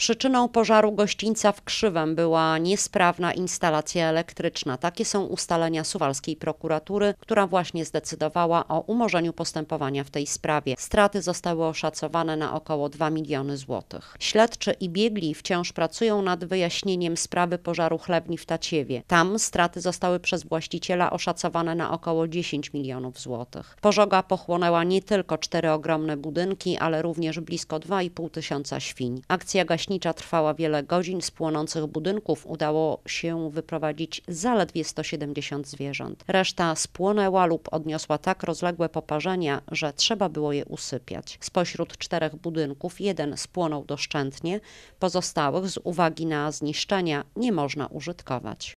Przyczyną pożaru gościńca w Krzywem była niesprawna instalacja elektryczna. Takie są ustalenia suwalskiej prokuratury, która właśnie zdecydowała o umorzeniu postępowania w tej sprawie. Straty zostały oszacowane na około 2 miliony złotych. Śledczy i biegli wciąż pracują nad wyjaśnieniem sprawy pożaru chlewni w Taciewie. Tam straty zostały przez właściciela oszacowane na około 10 milionów złotych. Pożoga pochłonęła nie tylko cztery ogromne budynki, ale również blisko 2,5 tysiąca świń. Akcja gaśnicza leśnicza trwała wiele godzin. Z płonących budynków udało się wyprowadzić zaledwie 170 zwierząt. Reszta spłonęła lub odniosła tak rozległe poparzenia, że trzeba było je usypiać. Spośród czterech budynków jeden spłonął doszczętnie, pozostałych z uwagi na zniszczenia nie można użytkować.